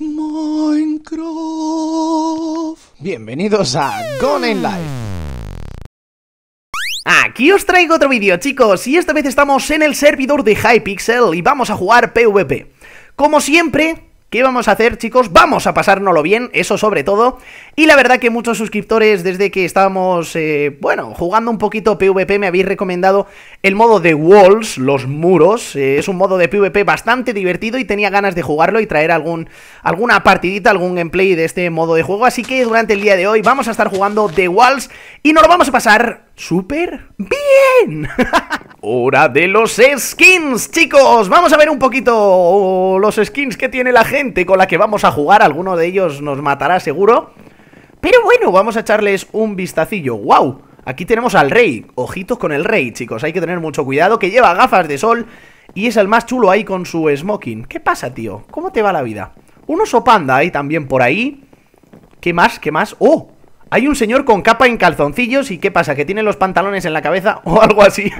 Minecraft. Bienvenidos a Gone in Life. Aquí os traigo otro vídeo chicos y esta vez estamos en el servidor de Hypixel y vamos a jugar PvP. Como siempre, ¿Qué vamos a hacer, chicos? Vamos a pasárnoslo bien, eso sobre todo. Y la verdad que muchos suscriptores, desde que estábamos, eh, bueno, jugando un poquito PvP, me habéis recomendado el modo de Walls, los muros. Eh, es un modo de PvP bastante divertido y tenía ganas de jugarlo y traer algún, alguna partidita, algún gameplay de este modo de juego. Así que durante el día de hoy vamos a estar jugando The Walls y nos lo vamos a pasar súper bien. Hora de los skins, chicos. Vamos a ver un poquito oh, los skins que tiene la gente con la que vamos a jugar. Alguno de ellos nos matará seguro. Pero bueno, vamos a echarles un vistacillo. ¡Wow! Aquí tenemos al rey. Ojitos con el rey, chicos. Hay que tener mucho cuidado, que lleva gafas de sol y es el más chulo ahí con su smoking. ¿Qué pasa, tío? ¿Cómo te va la vida? Un oso panda ahí también por ahí. ¿Qué más? ¿Qué más? ¡Oh! Hay un señor con capa en calzoncillos y ¿qué pasa? ¿Que tiene los pantalones en la cabeza o algo así?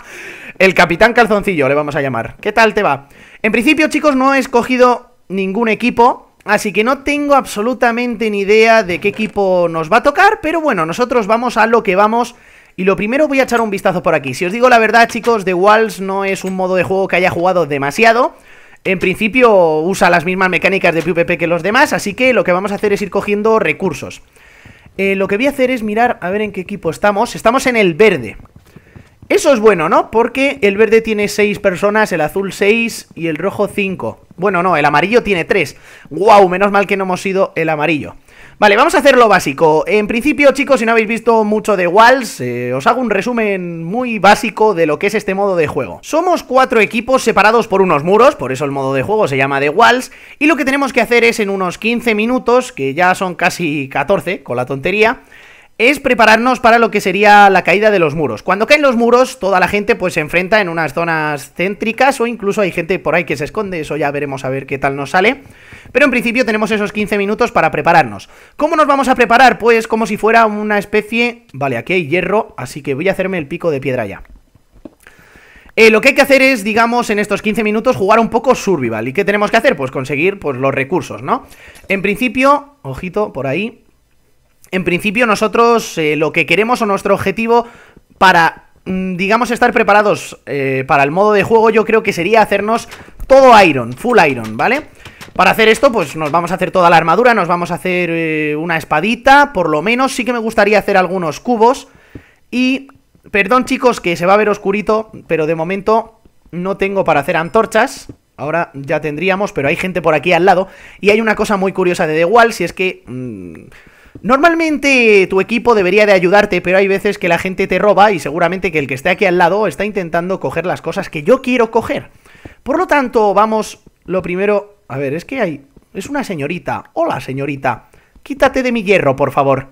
El capitán calzoncillo le vamos a llamar. ¿Qué tal te va? En principio, chicos, no he escogido ningún equipo, así que no tengo absolutamente ni idea de qué equipo nos va a tocar, pero bueno, nosotros vamos a lo que vamos... Y lo primero voy a echar un vistazo por aquí. Si os digo la verdad, chicos, The Walls no es un modo de juego que haya jugado demasiado. En principio usa las mismas mecánicas de PvP que los demás, así que lo que vamos a hacer es ir cogiendo recursos. Eh, lo que voy a hacer es mirar a ver en qué equipo estamos. Estamos en el verde. Eso es bueno, ¿no? Porque el verde tiene 6 personas, el azul 6 y el rojo 5. Bueno, no, el amarillo tiene 3. Guau, Menos mal que no hemos sido el amarillo. Vale, vamos a hacer lo básico. En principio, chicos, si no habéis visto mucho de Walls, eh, os hago un resumen muy básico de lo que es este modo de juego. Somos cuatro equipos separados por unos muros, por eso el modo de juego se llama de Walls, y lo que tenemos que hacer es en unos 15 minutos, que ya son casi 14 con la tontería, es prepararnos para lo que sería la caída de los muros. Cuando caen los muros, toda la gente pues se enfrenta en unas zonas céntricas o incluso hay gente por ahí que se esconde, eso ya veremos a ver qué tal nos sale. Pero en principio tenemos esos 15 minutos para prepararnos. ¿Cómo nos vamos a preparar? Pues como si fuera una especie... Vale, aquí hay hierro, así que voy a hacerme el pico de piedra ya. Eh, lo que hay que hacer es, digamos, en estos 15 minutos jugar un poco survival. ¿Y qué tenemos que hacer? Pues conseguir pues, los recursos, ¿no? En principio, ojito, por ahí, en principio nosotros eh, lo que queremos o nuestro objetivo para, mm, digamos, estar preparados eh, para el modo de juego, yo creo que sería hacernos todo iron, full iron, ¿vale? Para hacer esto, pues nos vamos a hacer toda la armadura, nos vamos a hacer eh, una espadita, por lo menos sí que me gustaría hacer algunos cubos y... Perdón chicos que se va a ver oscurito, pero de momento no tengo para hacer antorchas, Ahora ya tendríamos, pero hay gente por aquí al lado. Y hay una cosa muy curiosa de The Wall, si es que mm, Normalmente tu equipo debería de ayudarte, pero hay veces que la gente te roba y seguramente que el que esté aquí al lado está intentando coger las cosas que yo quiero coger. Por lo tanto, vamos, lo primero... A ver, es que hay... Es una señorita. Hola, señorita. Quítate de mi hierro, por favor.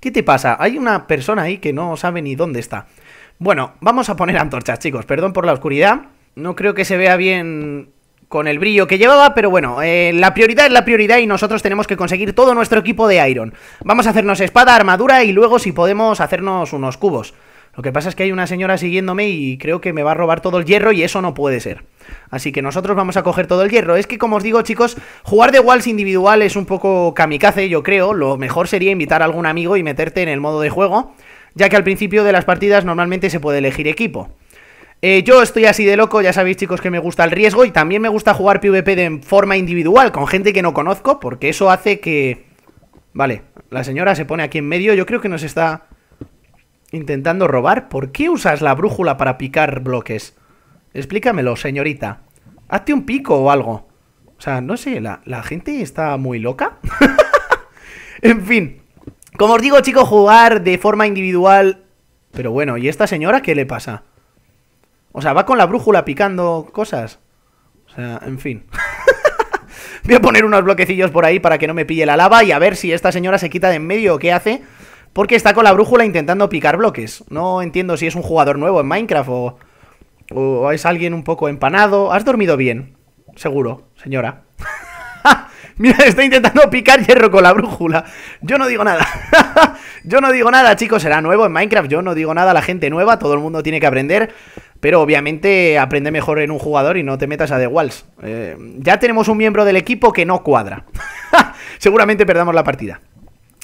¿Qué te pasa? Hay una persona ahí que no sabe ni dónde está. Bueno, vamos a poner antorchas, chicos. Perdón por la oscuridad. No creo que se vea bien con el brillo que llevaba, pero bueno, eh, la prioridad es la prioridad y nosotros tenemos que conseguir todo nuestro equipo de Iron. Vamos a hacernos espada, armadura y luego si podemos hacernos unos cubos. Lo que pasa es que hay una señora siguiéndome y creo que me va a robar todo el hierro y eso no puede ser. Así que nosotros vamos a coger todo el hierro. Es que como os digo chicos, jugar de walls individual es un poco kamikaze yo creo. Lo mejor sería invitar a algún amigo y meterte en el modo de juego, ya que al principio de las partidas normalmente se puede elegir equipo. Eh, yo estoy así de loco, ya sabéis chicos que me gusta el riesgo y también me gusta jugar PvP de forma individual, con gente que no conozco, porque eso hace que... Vale, la señora se pone aquí en medio, yo creo que nos está intentando robar. ¿Por qué usas la brújula para picar bloques? Explícamelo, señorita. Hazte un pico o algo. O sea, no sé, la, la gente está muy loca. en fin. Como os digo, chicos, jugar de forma individual... Pero bueno, ¿y esta señora qué le pasa? O sea, va con la brújula picando cosas. O sea, en fin. Voy a poner unos bloquecillos por ahí para que no me pille la lava y a ver si esta señora se quita de en medio o qué hace. Porque está con la brújula intentando picar bloques. No entiendo si es un jugador nuevo en Minecraft o, o es alguien un poco empanado. ¿Has dormido bien? Seguro, señora. Mira, está intentando picar hierro con la brújula. Yo no digo nada. yo no digo nada, chicos. Será nuevo en Minecraft. Yo no digo nada. La gente nueva, todo el mundo tiene que aprender. Pero obviamente aprende mejor en un jugador y no te metas a The Walls. Eh, ya tenemos un miembro del equipo que no cuadra. Seguramente perdamos la partida.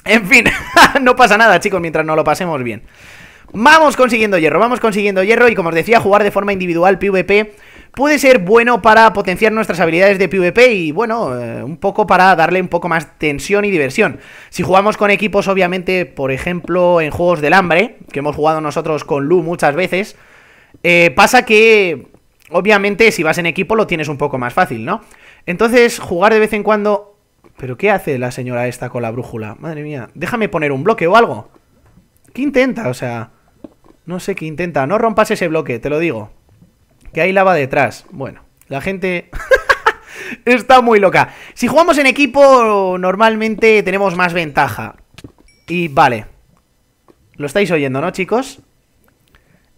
En fin, no pasa nada, chicos, mientras no lo pasemos bien. Vamos consiguiendo hierro, vamos consiguiendo hierro y como os decía, jugar de forma individual PvP puede ser bueno para potenciar nuestras habilidades de PvP y, bueno, eh, un poco para darle un poco más tensión y diversión. Si jugamos con equipos, obviamente, por ejemplo, en juegos del hambre, que hemos jugado nosotros con Lu muchas veces, eh, pasa que, obviamente, si vas en equipo lo tienes un poco más fácil, ¿no? Entonces, jugar de vez en cuando... ¿Pero qué hace la señora esta con la brújula? Madre mía, déjame poner un bloque o algo. ¿Qué intenta? O sea... No sé qué intenta. No rompas ese bloque, te lo digo que hay lava detrás. Bueno, la gente está muy loca. Si jugamos en equipo, normalmente tenemos más ventaja. Y vale. Lo estáis oyendo, ¿no, chicos?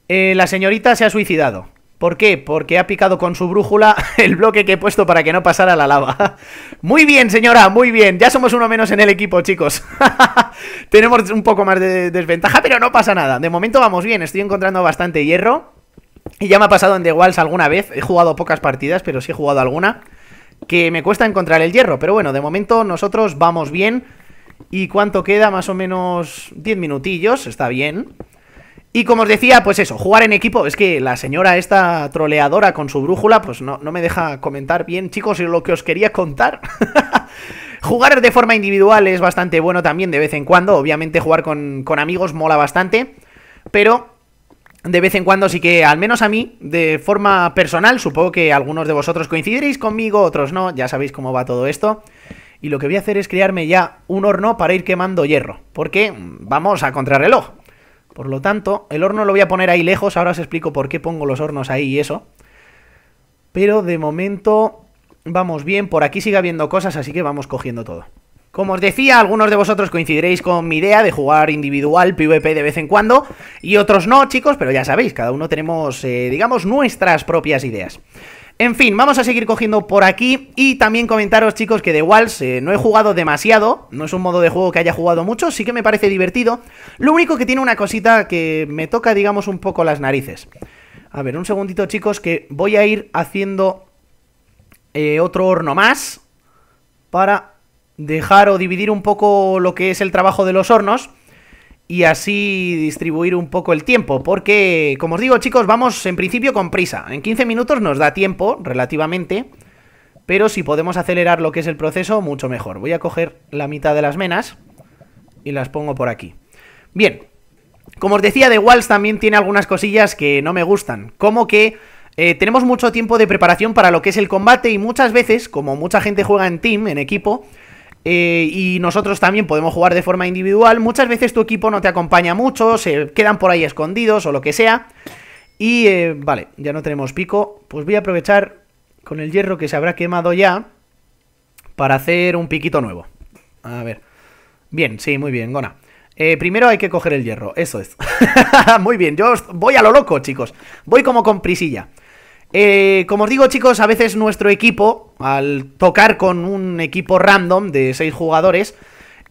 Eh, la señorita se ha suicidado. ¿Por qué? Porque ha picado con su brújula el bloque que he puesto para que no pasara la lava. Muy bien, señora, muy bien. Ya somos uno menos en el equipo, chicos. Tenemos un poco más de desventaja, pero no pasa nada. De momento vamos bien, estoy encontrando bastante hierro. Y ya me ha pasado en The Walls alguna vez, he jugado pocas partidas, pero sí he jugado alguna, que me cuesta encontrar el hierro. Pero bueno, de momento nosotros vamos bien. ¿Y cuánto queda? Más o menos 10 minutillos, está bien. Y como os decía, pues eso, jugar en equipo. Es que la señora esta troleadora con su brújula, pues no, me deja comentar bien, chicos, lo que os quería contar. jugar de forma individual es bastante bueno también de vez en cuando. Obviamente jugar con, con amigos mola bastante. Pero de vez en cuando sí que, al menos a mí, de forma personal, supongo que algunos de vosotros coincidiréis conmigo, otros no, ya sabéis cómo va todo esto. Y lo que voy a hacer es crearme ya un horno para ir quemando hierro, porque vamos a contrarreloj. Por lo tanto, el horno lo voy a poner ahí lejos, ahora os explico por qué pongo los hornos ahí y eso. Pero de momento vamos bien, por aquí sigue habiendo cosas, así que vamos cogiendo todo. Como os decía, algunos de vosotros coincidiréis con mi idea de jugar individual PvP de vez en cuando y otros no, chicos, pero ya sabéis, cada uno tenemos, eh, digamos, nuestras propias ideas. En fin, vamos a seguir cogiendo por aquí y también comentaros, chicos, que de Walls eh, no he jugado demasiado, no es un modo de juego que haya jugado mucho, sí que me parece divertido, lo único que tiene una cosita que me toca, digamos, un poco las narices. A ver, un segundito, chicos, que voy a ir haciendo eh, otro horno más para dejar o dividir un poco lo que es el trabajo de los hornos y así distribuir un poco el tiempo, porque como os digo chicos, vamos en principio con prisa, en 15 minutos nos da tiempo relativamente, pero si podemos acelerar lo que es el proceso, mucho mejor. Voy a coger la mitad de las menas y las pongo por aquí. Bien, como os decía, The Walls también tiene algunas cosillas que no me gustan, como que... Eh, tenemos mucho tiempo de preparación para lo que es el combate y muchas veces, como mucha gente juega en team, en equipo, eh, y nosotros también podemos jugar de forma individual. Muchas veces tu equipo no te acompaña mucho, se quedan por ahí escondidos o lo que sea. Y eh, vale, ya no tenemos pico. Pues voy a aprovechar con el hierro que se habrá quemado ya para hacer un piquito nuevo. A ver. Bien, sí, muy bien, Gona. Eh, primero hay que coger el hierro, eso es. muy bien, yo voy a lo loco, chicos. Voy como con prisilla. Eh, como os digo, chicos, a veces nuestro equipo, al tocar con un equipo random de 6 jugadores,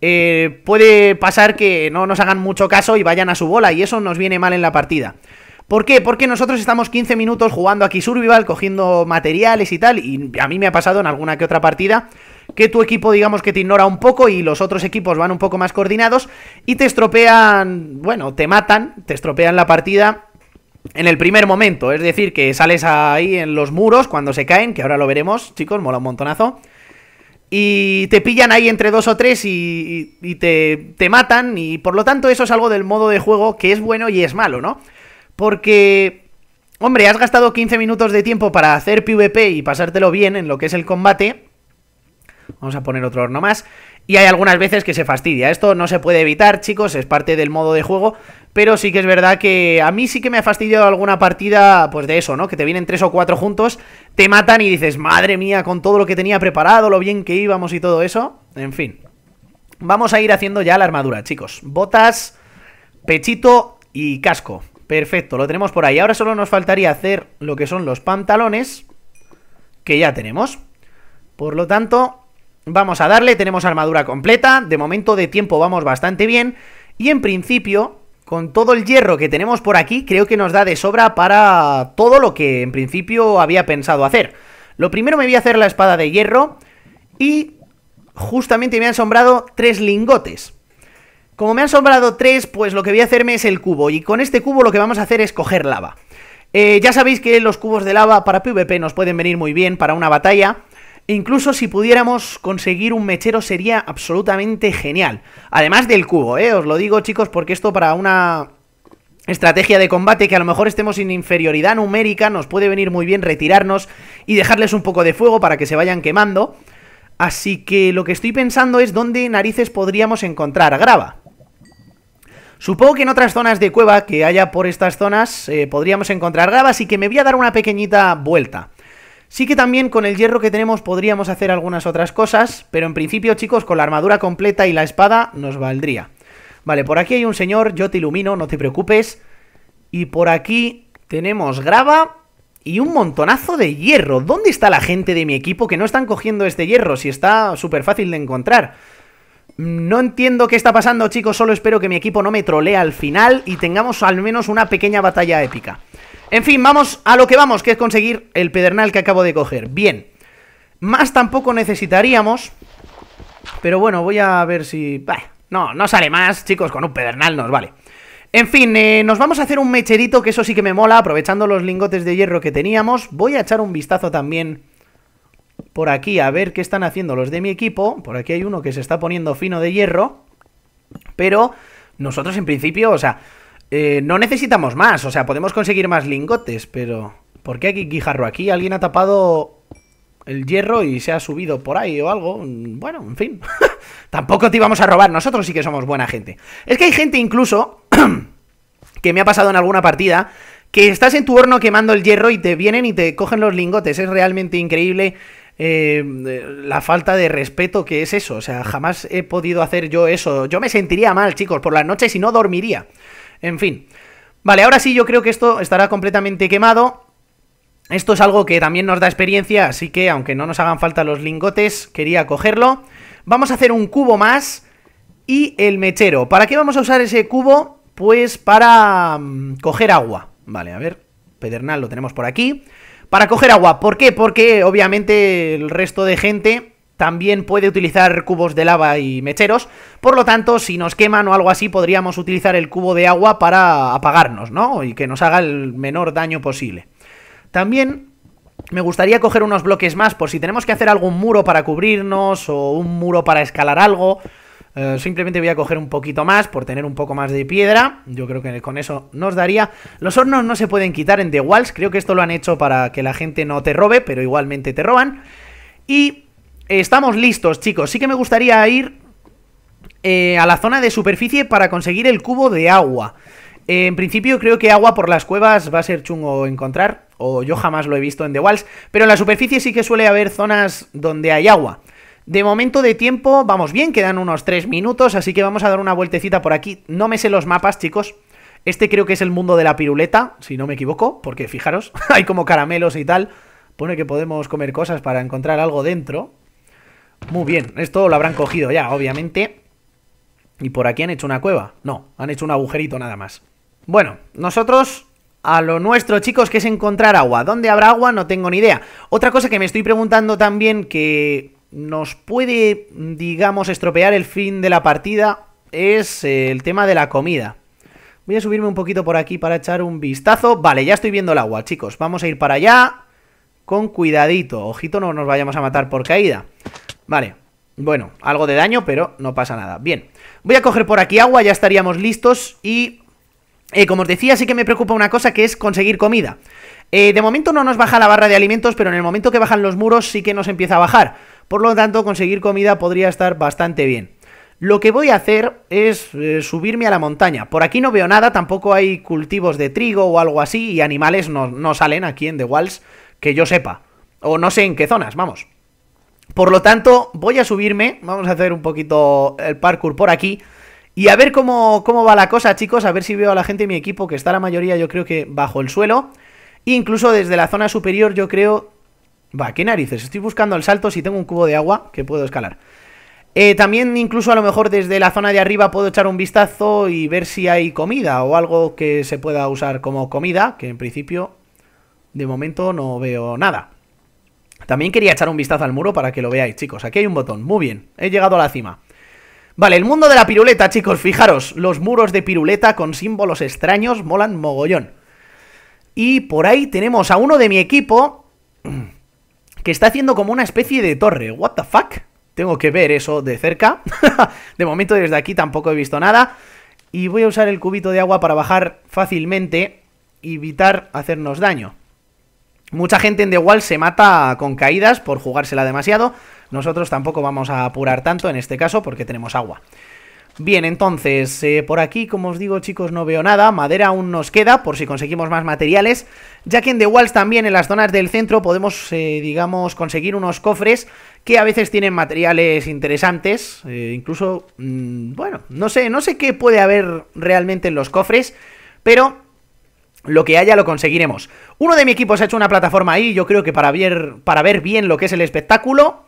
eh, puede pasar que no nos hagan mucho caso y vayan a su bola, y eso nos viene mal en la partida. ¿Por qué? Porque nosotros estamos 15 minutos jugando aquí survival, cogiendo materiales y tal, y a mí me ha pasado en alguna que otra partida que tu equipo digamos que te ignora un poco y los otros equipos van un poco más coordinados y te estropean, bueno, te matan, te estropean la partida en el primer momento. Es decir, que sales ahí en los muros cuando se caen, que ahora lo veremos, chicos, mola un montonazo. Y te pillan ahí entre dos o tres y, te, te matan. Y por lo tanto, eso es algo del modo de juego que es bueno y es malo, ¿no? Porque Hombre, has gastado 15 minutos de tiempo para hacer PvP y pasártelo bien en lo que es el combate. Vamos a poner otro horno más. Y hay algunas veces que se fastidia. Esto no se puede evitar, chicos, es parte del modo de juego. Pero sí que es verdad que a mí sí que me ha fastidiado alguna partida, pues de eso, ¿no? Que te vienen tres o cuatro juntos, te matan y dices, madre mía, con todo lo que tenía preparado, lo bien que íbamos y todo eso. En fin. Vamos a ir haciendo ya la armadura, chicos. Botas, pechito y casco. Perfecto, lo tenemos por ahí. Ahora solo nos faltaría hacer lo que son los pantalones, que ya tenemos. Por lo tanto, Vamos a darle, tenemos armadura completa, de momento de tiempo vamos bastante bien y en principio, con todo el hierro que tenemos por aquí, creo que nos da de sobra para todo lo que en principio había pensado hacer. Lo primero me voy a hacer la espada de hierro y justamente me han sombrado tres lingotes. Como me han sombrado tres, pues lo que voy a hacerme es el cubo y con este cubo lo que vamos a hacer es coger lava. Eh, ya sabéis que los cubos de lava para PvP nos pueden venir muy bien para una batalla Incluso si pudiéramos conseguir un mechero sería absolutamente genial. Además del cubo, ¿eh? Os lo digo chicos porque esto para una estrategia de combate que a lo mejor estemos en inferioridad numérica, nos puede venir muy bien retirarnos y dejarles un poco de fuego para que se vayan quemando. Así que lo que estoy pensando es dónde narices podríamos encontrar grava. Supongo que en otras zonas de cueva que haya por estas zonas eh, podríamos encontrar grava, así que me voy a dar una pequeñita vuelta. Sí que también con el hierro que tenemos podríamos hacer algunas otras cosas, pero en principio, chicos, con la armadura completa y la espada nos valdría. Vale, por aquí hay un señor, yo te ilumino, no te preocupes. Y por aquí tenemos grava y un montonazo de hierro. ¿Dónde está la gente de mi equipo que no están cogiendo este hierro? Si está súper fácil de encontrar. Mm, no entiendo qué está pasando, chicos, solo espero que mi equipo no me trolee al final y tengamos al menos una pequeña batalla épica. En fin, vamos a lo que vamos, que es conseguir el pedernal que acabo de coger. Bien. Más tampoco necesitaríamos. Pero bueno, voy a ver si... no, no sale más, chicos, con un pedernal nos vale. En fin, eh, nos vamos a hacer un mecherito, que eso sí que me mola, aprovechando los lingotes de hierro que teníamos. Voy a echar un vistazo también por aquí a ver qué están haciendo los de mi equipo. Por aquí hay uno que se está poniendo fino de hierro. Pero nosotros en principio, o sea, eh, no necesitamos más, o sea, podemos conseguir más lingotes, pero... ¿Por qué hay guijarro aquí? ¿Alguien ha tapado el hierro y se ha subido por ahí o algo? Bueno, en fin. Tampoco te íbamos a robar, nosotros sí que somos buena gente. Es que hay gente incluso... que me ha pasado en alguna partida que estás en tu horno quemando el hierro y te vienen y te cogen los lingotes. Es realmente increíble eh, la falta de respeto que es eso. O sea, jamás he podido hacer yo eso. Yo me sentiría mal, chicos, por las noches y no dormiría. En fin. Vale, ahora sí yo creo que esto estará completamente quemado. Esto es algo que también nos da experiencia, así que aunque no nos hagan falta los lingotes, quería cogerlo. Vamos a hacer un cubo más y el mechero. ¿Para qué vamos a usar ese cubo? Pues para mm, coger agua. Vale, a ver, pedernal lo tenemos por aquí. Para coger agua, ¿por qué? Porque obviamente el resto de gente también puede utilizar cubos de lava y mecheros, por lo tanto, si nos queman o algo así, podríamos utilizar el cubo de agua para apagarnos, ¿no? Y que nos haga el menor daño posible. También me gustaría coger unos bloques más por si tenemos que hacer algún muro para cubrirnos o un muro para escalar algo. Eh, simplemente voy a coger un poquito más por tener un poco más de piedra. Yo creo que con eso nos daría. Los hornos no se pueden quitar en The Walls. Creo que esto lo han hecho para que la gente no te robe, pero igualmente te roban. Y Estamos listos, chicos. Sí que me gustaría ir eh, a la zona de superficie para conseguir el cubo de agua. Eh, en principio creo que agua por las cuevas va a ser chungo encontrar, o yo jamás lo he visto en The Walls, pero en la superficie sí que suele haber zonas donde hay agua. De momento de tiempo vamos bien, quedan unos 3 minutos, así que vamos a dar una vueltecita por aquí. No me sé los mapas, chicos. Este creo que es el mundo de la piruleta, si no me equivoco, porque fijaros, hay como caramelos y tal. Pone que podemos comer cosas para encontrar algo dentro. Muy bien, esto lo habrán cogido ya, obviamente. ¿Y por aquí han hecho una cueva? No, han hecho un agujerito nada más. Bueno, nosotros a lo nuestro, chicos, que es encontrar agua. ¿Dónde habrá agua? No tengo ni idea. Otra cosa que me estoy preguntando también que nos puede, digamos, estropear el fin de la partida es el tema de la comida. Voy a subirme un poquito por aquí para echar un vistazo. Vale, ya estoy viendo el agua, chicos. Vamos a ir para allá con cuidadito. Ojito, no nos vayamos a matar por caída. Vale, bueno, algo de daño, pero no pasa nada. Bien, voy a coger por aquí agua, ya estaríamos listos y... Eh, como os decía, sí que me preocupa una cosa que es conseguir comida. Eh, de momento no nos baja la barra de alimentos, pero en el momento que bajan los muros sí que nos empieza a bajar. Por lo tanto, conseguir comida podría estar bastante bien. Lo que voy a hacer es eh, subirme a la montaña. Por aquí no veo nada, tampoco hay cultivos de trigo o algo así, y animales no, no salen aquí en The Walls, que yo sepa. O no sé en qué zonas, vamos. Por lo tanto, voy a subirme, vamos a hacer un poquito el parkour por aquí. Y a ver cómo, cómo va la cosa, chicos, a ver si veo a la gente de mi equipo, que está la mayoría yo creo que bajo el suelo. incluso desde la zona superior yo creo... Va, qué narices, estoy buscando el salto si tengo un cubo de agua que puedo escalar. Eh, también incluso a lo mejor desde la zona de arriba puedo echar un vistazo y ver si hay comida o algo que se pueda usar como comida, que en principio de momento no veo nada. También quería echar un vistazo al muro para que lo veáis, chicos. Aquí hay un botón. Muy bien, he llegado a la cima. Vale, el mundo de la piruleta, chicos. Fijaros, los muros de piruleta con símbolos extraños molan mogollón. Y por ahí tenemos a uno de mi equipo que está haciendo como una especie de torre. What the fuck? Tengo que ver eso de cerca. de momento desde aquí tampoco he visto nada. Y voy a usar el cubito de agua para bajar fácilmente y evitar hacernos daño. Mucha gente en The Walls se mata con caídas por jugársela demasiado. Nosotros tampoco vamos a apurar tanto en este caso porque tenemos agua. Bien, entonces, eh, por aquí, como os digo, chicos, no veo nada. Madera aún nos queda, por si conseguimos más materiales. Ya que en The Walls también, en las zonas del centro, podemos, eh, digamos, conseguir unos cofres que a veces tienen materiales interesantes. Eh, incluso, mm, bueno, no sé, no sé qué puede haber realmente en los cofres, pero lo que haya lo conseguiremos. Uno de mi equipo se ha hecho una plataforma ahí, yo creo que para ver, para ver bien lo que es el espectáculo.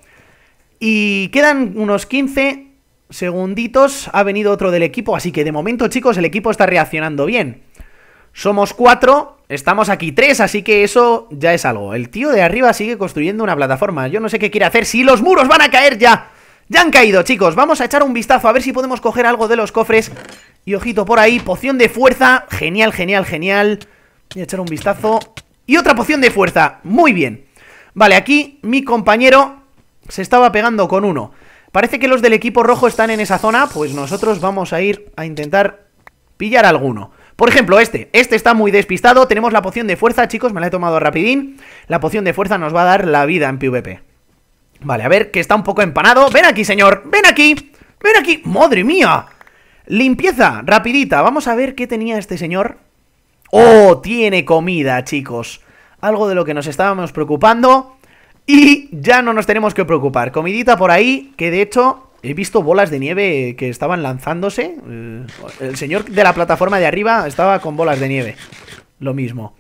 Y quedan unos 15 segunditos. Ha venido otro del equipo, así que de momento, chicos, el equipo está reaccionando bien. Somos cuatro, estamos aquí tres, así que eso ya es algo. El tío de arriba sigue construyendo una plataforma. Yo no sé qué quiere hacer. Si los muros van a caer ya. Ya han caído, chicos. Vamos a echar un vistazo a ver si podemos coger algo de los cofres y ojito por ahí, poción de fuerza. Genial, genial, genial. Voy a echar un vistazo. Y otra poción de fuerza. Muy bien. Vale, aquí mi compañero se estaba pegando con uno. Parece que los del equipo rojo están en esa zona, pues nosotros vamos a ir a intentar pillar alguno. Por ejemplo, este. Este está muy despistado. Tenemos la poción de fuerza, chicos. Me la he tomado rapidín. La poción de fuerza nos va a dar la vida en PvP. Vale, a ver, que está un poco empanado. ¡Ven aquí, señor! ¡Ven aquí! ¡Ven aquí! ¡Madre mía! Limpieza, rapidita. Vamos a ver qué tenía este señor. ¡Oh, tiene comida, chicos! Algo de lo que nos estábamos preocupando. Y ya no nos tenemos que preocupar. Comidita por ahí, que de hecho he visto bolas de nieve que estaban lanzándose. Eh, el señor de la plataforma de arriba estaba con bolas de nieve. Lo mismo.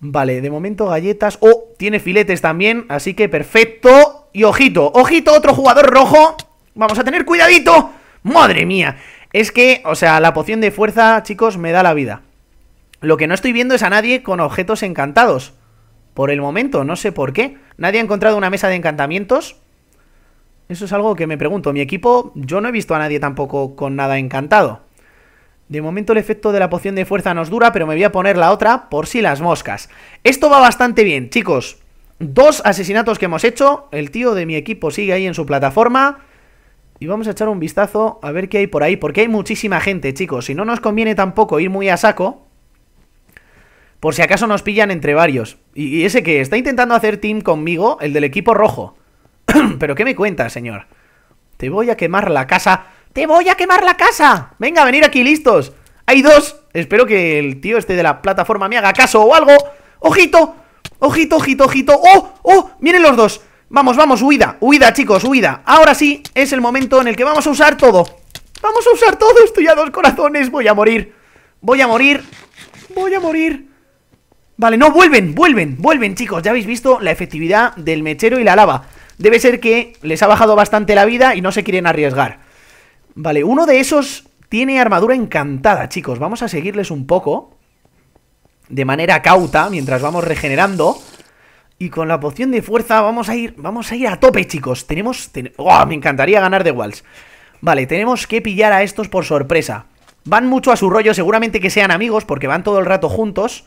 Vale, de momento galletas. Oh, tiene filetes también, así que perfecto. Y ojito, ojito, otro jugador rojo. Vamos a tener cuidadito. Madre mía. Es que, o sea, la poción de fuerza, chicos, me da la vida. Lo que no estoy viendo es a nadie con objetos encantados. Por el momento, no sé por qué. Nadie ha encontrado una mesa de encantamientos. Eso es algo que me pregunto. Mi equipo, yo no he visto a nadie tampoco con nada encantado. De momento el efecto de la poción de fuerza nos dura, pero me voy a poner la otra por si las moscas. Esto va bastante bien, chicos. Dos asesinatos que hemos hecho. El tío de mi equipo sigue ahí en su plataforma. Y vamos a echar un vistazo a ver qué hay por ahí, porque hay muchísima gente, chicos. Si no nos conviene tampoco ir muy a saco, por si acaso nos pillan entre varios. Y, ese que está intentando hacer team conmigo, el del equipo rojo. Pero ¿qué me cuenta, señor? Te voy a quemar la casa. ¡Te voy a quemar la casa! Venga, venir aquí, listos. Hay dos. Espero que el tío este de la plataforma me haga caso o algo. ¡Ojito! ¡Ojito, ojito, ojito! ¡Oh! ¡Oh! ¡Miren los dos! Vamos, vamos, huida, huida, chicos, huida Ahora sí, es el momento en el que vamos a usar todo Vamos a usar todo, estoy a dos corazones Voy a morir, voy a morir Voy a morir Vale, no, vuelven, vuelven, vuelven, chicos Ya habéis visto la efectividad del mechero y la lava Debe ser que les ha bajado bastante la vida y no se quieren arriesgar Vale, uno de esos tiene armadura encantada, chicos Vamos a seguirles un poco De manera cauta, mientras vamos regenerando y con la poción de fuerza vamos a ir, vamos a ir a tope, chicos. Tenemos... Oh, me encantaría ganar de Walls. Vale, tenemos que pillar a estos por sorpresa. Van mucho a su rollo, seguramente que sean amigos, porque van todo el rato juntos.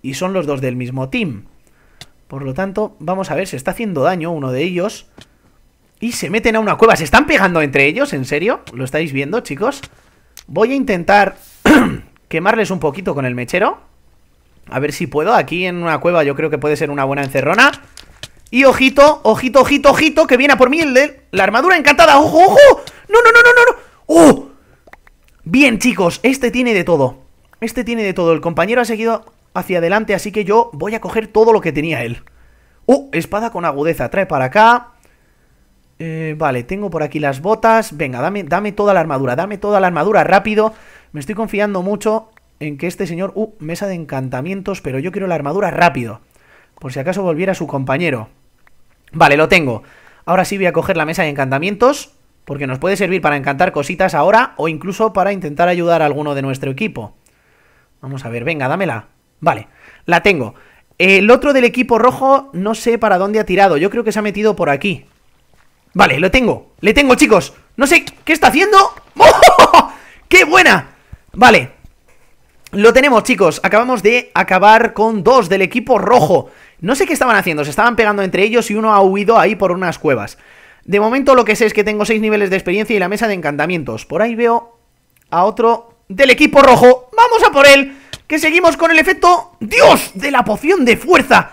Y son los dos del mismo team. Por lo tanto, vamos a ver, se está haciendo daño uno de ellos. Y se meten a una cueva. ¿Se están pegando entre ellos? ¿En serio? ¿Lo estáis viendo, chicos? Voy a intentar quemarles un poquito con el mechero. A ver si puedo, aquí en una cueva yo creo que puede ser una buena encerrona Y ojito, ojito, ojito, ojito Que viene a por mí el de la armadura encantada ¡Ojo, ojo! ¡No, no, no, no, no! ¡Oh! Bien, chicos, este tiene de todo Este tiene de todo El compañero ha seguido hacia adelante Así que yo voy a coger todo lo que tenía él ¡Oh! Espada con agudeza Trae para acá eh, Vale, tengo por aquí las botas Venga, dame, dame toda la armadura Dame toda la armadura, rápido Me estoy confiando mucho en que este señor... Uh, mesa de encantamientos, pero yo quiero la armadura rápido. Por si acaso volviera su compañero. Vale, lo tengo. Ahora sí voy a coger la mesa de encantamientos, porque nos puede servir para encantar cositas ahora o incluso para intentar ayudar a alguno de nuestro equipo. Vamos a ver, venga, dámela. Vale, la tengo. El otro del equipo rojo no sé para dónde ha tirado. Yo creo que se ha metido por aquí. Vale, lo tengo. Le tengo, chicos. No sé, ¿qué está haciendo? ¡Oh! ¡Qué buena! Vale, lo tenemos, chicos. Acabamos de acabar con dos del equipo rojo. No sé qué estaban haciendo. Se estaban pegando entre ellos y uno ha huido ahí por unas cuevas. De momento lo que sé es que tengo seis niveles de experiencia y la mesa de encantamientos. Por ahí veo a otro del equipo rojo. ¡Vamos a por él! Que seguimos con el efecto... ¡Dios! De la poción de fuerza.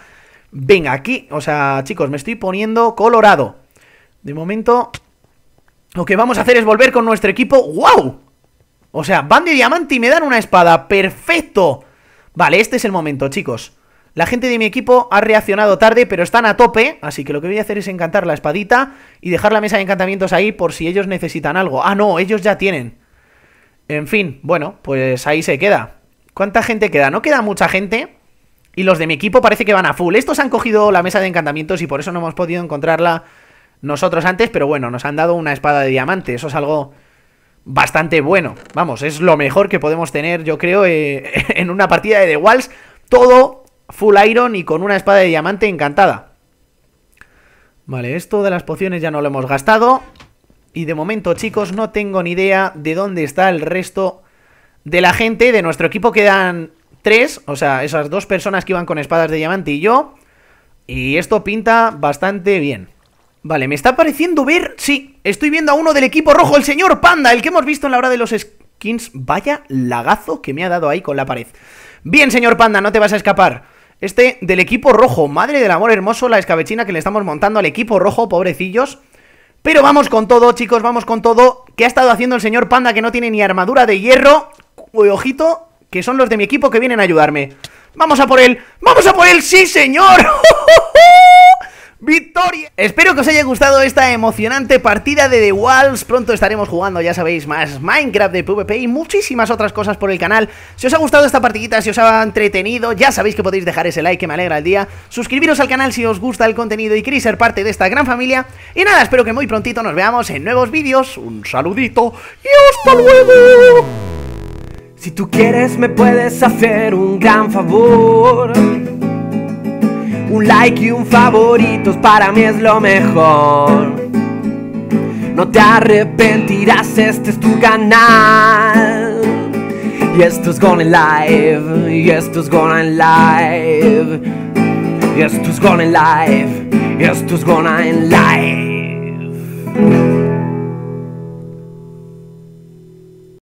Venga, aquí... O sea, chicos, me estoy poniendo colorado. De momento... Lo que vamos a hacer es volver con nuestro equipo... ¡Wow! O sea, van de diamante y me dan una espada. ¡Perfecto! Vale, este es el momento, chicos. La gente de mi equipo ha reaccionado tarde, pero están a tope, así que lo que voy a hacer es encantar la espadita y dejar la mesa de encantamientos ahí por si ellos necesitan algo. Ah, no, ellos ya tienen. En fin, bueno, pues ahí se queda. ¿Cuánta gente queda? No queda mucha gente. Y los de mi equipo parece que van a full. Estos han cogido la mesa de encantamientos y por eso no hemos podido encontrarla nosotros antes, pero bueno, nos han dado una espada de diamante. Eso es algo bastante bueno. Vamos, es lo mejor que podemos tener, yo creo, eh, en una partida de The Walls. Todo full iron y con una espada de diamante encantada. Vale, esto de las pociones ya no lo hemos gastado. Y de momento, chicos, no tengo ni idea de dónde está el resto de la gente. De nuestro equipo quedan tres, o sea, esas dos personas que iban con espadas de diamante y yo. Y esto pinta bastante bien. Vale, me está pareciendo ver... Sí, estoy viendo a uno del equipo rojo, el señor Panda, el que hemos visto en la hora de los skins. Vaya lagazo que me ha dado ahí con la pared. Bien, señor Panda, no te vas a escapar. Este del equipo rojo, madre del amor hermoso, la escabechina que le estamos montando al equipo rojo, pobrecillos. Pero vamos con todo, chicos, vamos con todo. ¿Qué ha estado haciendo el señor Panda que no tiene ni armadura de hierro? Ojito, que son los de mi equipo que vienen a ayudarme. ¡Vamos a por él! ¡Vamos a por él! ¡Sí, señor! victoria. Espero que os haya gustado esta emocionante partida de The Walls. Pronto estaremos jugando, ya sabéis, más Minecraft de PvP y muchísimas otras cosas por el canal. Si os ha gustado esta partidita, si os ha entretenido, ya sabéis que podéis dejar ese like que me alegra el día. Suscribiros al canal si os gusta el contenido y queréis ser parte de esta gran familia. Y nada, espero que muy prontito nos veamos en nuevos vídeos. Un saludito y hasta luego. Si tú quieres me puedes hacer un gran favor un like y un favorito para mí es lo mejor. No te arrepentirás, este es tu canal. Y esto es going Live, y esto es going Live. Y esto es Live, y esto es going Live.